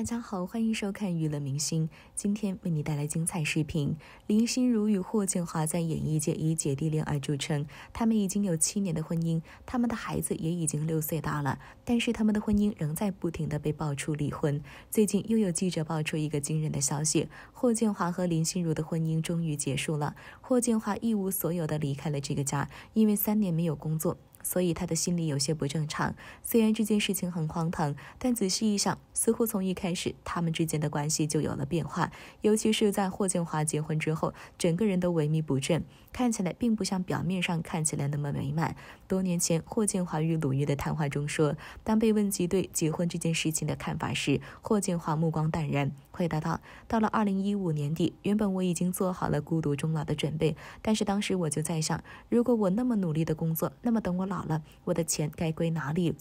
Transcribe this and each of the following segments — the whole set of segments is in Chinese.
大家好，欢迎收看娱乐明星。今天为你带来精彩视频。林心如与霍建华在演艺界以姐弟恋而著称，他们已经有七年的婚姻，他们的孩子也已经六岁大了。但是他们的婚姻仍在不停的被爆出离婚。最近又有记者爆出一个惊人的消息：霍建华和林心如的婚姻终于结束了。霍建华一无所有的离开了这个家，因为三年没有工作。所以他的心理有些不正常。虽然这件事情很荒唐，但仔细一想，似乎从一开始他们之间的关系就有了变化。尤其是在霍建华结婚之后，整个人都萎靡不振，看起来并不像表面上看起来那么美满。多年前，霍建华与鲁豫的谈话中说，当被问及对结婚这件事情的看法时，霍建华目光淡然，回答道：“到了二零一五年底，原本我已经做好了孤独终老的准备，但是当时我就在想，如果我那么努力的工作，那么等我……”老了，我的钱该归哪里？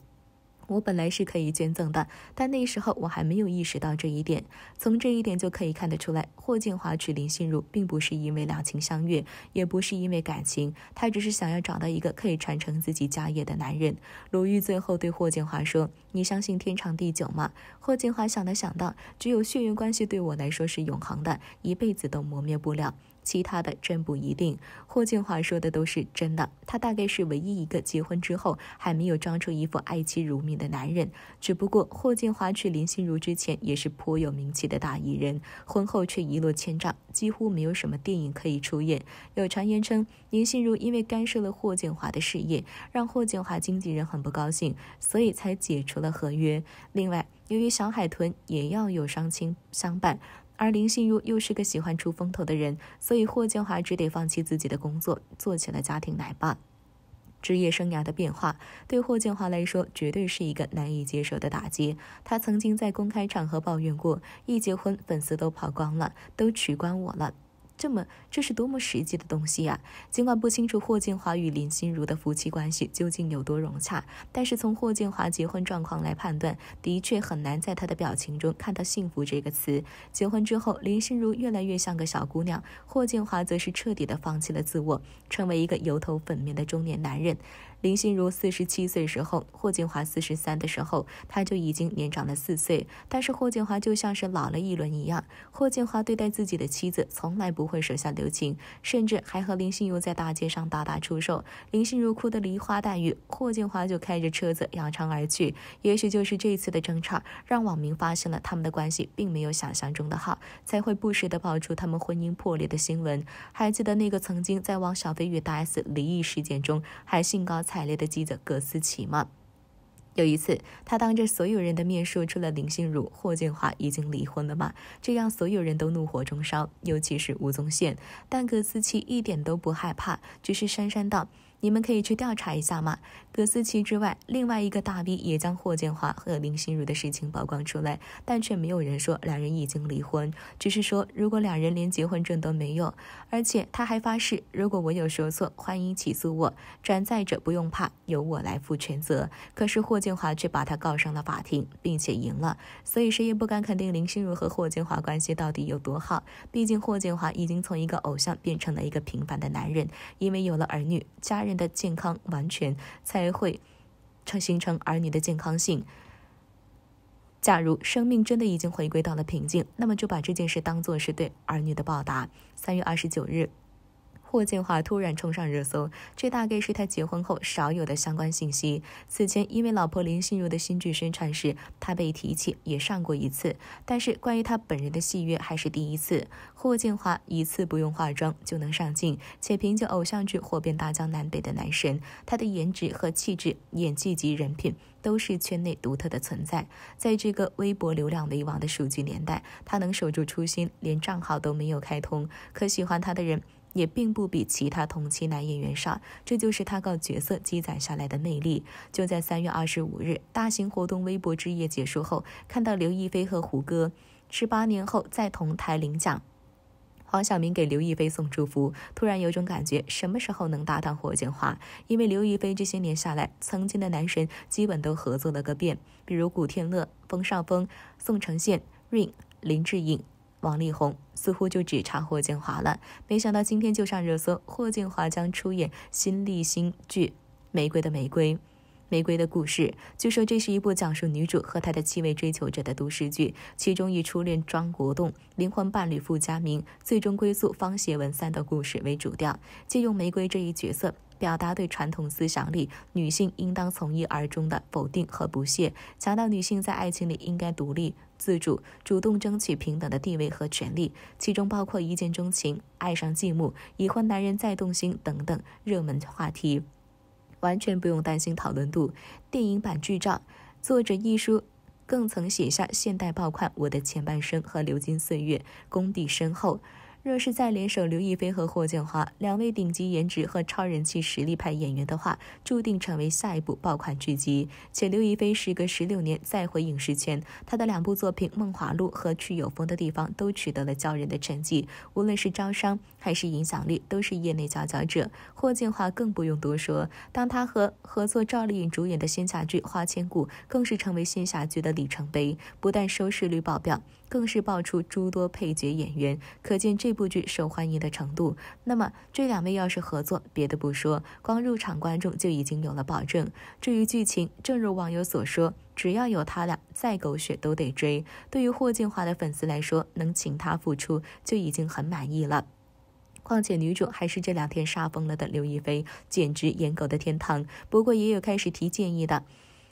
我本来是可以捐赠的，但那时候我还没有意识到这一点。从这一点就可以看得出来，霍建华娶林心如并不是因为两情相悦，也不是因为感情，他只是想要找到一个可以传承自己家业的男人。鲁豫最后对霍建华说：“你相信天长地久吗？”霍建华想了想到，只有血缘关系对我来说是永恒的，一辈子都磨灭不了。其他的真不一定。霍建华说的都是真的，他大概是唯一一个结婚之后还没有装出一副爱妻如命的男人。只不过霍建华娶林心如之前也是颇有名气的大艺人，婚后却一落千丈，几乎没有什么电影可以出演。有传言称，林心如因为干涉了霍建华的事业，让霍建华经纪人很不高兴，所以才解除了合约。另外，由于小海豚也要有伤亲相伴。而林心如又是个喜欢出风头的人，所以霍建华只得放弃自己的工作，做起了家庭奶爸。职业生涯的变化对霍建华来说绝对是一个难以接受的打击。他曾经在公开场合抱怨过：“一结婚，粉丝都跑光了，都取关我了。”这么，这是多么实际的东西呀！尽管不清楚霍建华与林心如的夫妻关系究竟有多融洽，但是从霍建华结婚状况来判断，的确很难在他的表情中看到“幸福”这个词。结婚之后，林心如越来越像个小姑娘，霍建华则是彻底的放弃了自我，成为一个油头粉面的中年男人。林心如四十七岁时候，霍建华四十三的时候，他就已经年长了四岁。但是霍建华就像是老了一轮一样。霍建华对待自己的妻子从来不会手下留情，甚至还和林心如在大街上大打出手。林心如哭得梨花带雨，霍建华就开着车子扬长而去。也许就是这次的争吵，让网民发现了他们的关系并没有想象中的好，才会不时的爆出他们婚姻破裂的新闻。还记得那个曾经在王小菲与大 S 离异事件中还兴高。采烈的记者葛思琪嘛，有一次，他当着所有人的面说出了林心如、霍建华已经离婚了吗？这让所有人都怒火中烧，尤其是吴宗宪。但葛思琪一点都不害怕，只是讪讪道。你们可以去调查一下吗？葛思琪之外，另外一个大 V 也将霍建华和林心如的事情曝光出来，但却没有人说两人已经离婚，只是说如果两人连结婚证都没有，而且他还发誓，如果我有说错，欢迎起诉我，转载者不用怕，由我来负全责。可是霍建华却把他告上了法庭，并且赢了，所以谁也不敢肯定林心如和霍建华关系到底有多好。毕竟霍建华已经从一个偶像变成了一个平凡的男人，因为有了儿女，家人。人的健康完全才会成形成儿女的健康性。假如生命真的已经回归到了平静，那么就把这件事当做是对儿女的报答。三月二十九日。霍建华突然冲上热搜，这大概是他结婚后少有的相关信息。此前因为老婆林心如的新剧宣传时，他被提起也上过一次，但是关于他本人的戏约还是第一次。霍建华一次不用化妆就能上镜，且凭借偶像剧火遍大江南北的男神，他的颜值和气质、演技及人品都是圈内独特的存在。在这个微博流量为王的数据年代，他能守住初心，连账号都没有开通，可喜欢他的人。也并不比其他同期男演员少，这就是他靠角色积攒下来的魅力。就在三月二十五日，大型活动微博之夜结束后，看到刘亦菲和胡歌十八年后再同台领奖，黄晓明给刘亦菲送祝福，突然有种感觉，什么时候能搭档霍建华？因为刘亦菲这些年下来，曾经的男神基本都合作了个遍，比如古天乐、冯绍峰、宋承宪、Rain、林志颖。王力宏似乎就只差霍建华了，没想到今天就上热搜。霍建华将出演新立新剧《玫瑰的玫瑰》，《玫瑰的故事》。据说这是一部讲述女主和她的七位追求者的都市剧，其中以初恋庄国栋、灵魂伴侣傅家明、最终归宿方协文三的故事为主调，借用玫瑰这一角色，表达对传统思想里女性应当从一而终的否定和不屑，强调女性在爱情里应该独立。自主主动争取平等的地位和权利，其中包括一见钟情、爱上继母、已婚男人再动心等等热门话题，完全不用担心讨论度。电影版剧照，作者一书更曾写下现代爆款《我的前半生》和《流金岁月》，功底深厚。若是再联手刘亦菲和霍建华两位顶级颜值和超人气实力派演员的话，注定成为下一部爆款剧集。且刘亦菲时隔十六年再回影视圈，她的两部作品《梦华录》和《去有风的地方》都取得了骄人的成绩，无论是招商还是影响力，都是业内佼佼者。霍建华更不用多说，当他和合作赵丽颖主演的仙侠剧《花千骨》，更是成为仙侠剧的里程碑，不但收视率爆表。更是爆出诸多配角演员，可见这部剧受欢迎的程度。那么这两位要是合作，别的不说，光入场观众就已经有了保证。至于剧情，正如网友所说，只要有他俩，再狗血都得追。对于霍建华的粉丝来说，能请他复出就已经很满意了。况且女主还是这两天杀疯了的刘亦菲，简直演狗的天堂。不过也有开始提建议的，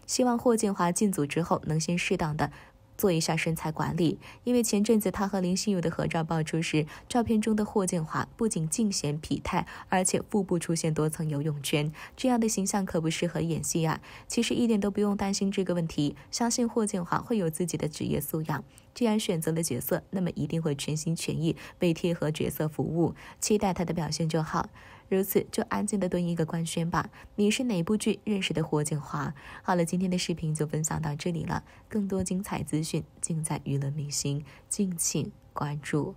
希望霍建华进组之后能先适当的。做一下身材管理，因为前阵子他和林心如的合照爆出时，照片中的霍建华不仅尽显痞态，而且腹部出现多层游泳圈，这样的形象可不适合演戏啊。其实一点都不用担心这个问题，相信霍建华会有自己的职业素养。既然选择了角色，那么一定会全心全意为贴合角色服务，期待他的表现就好。如此，就安静的蹲一个官宣吧。你是哪部剧认识的霍建华？好了，今天的视频就分享到这里了。更多精彩资讯尽在娱乐明星，敬请关注。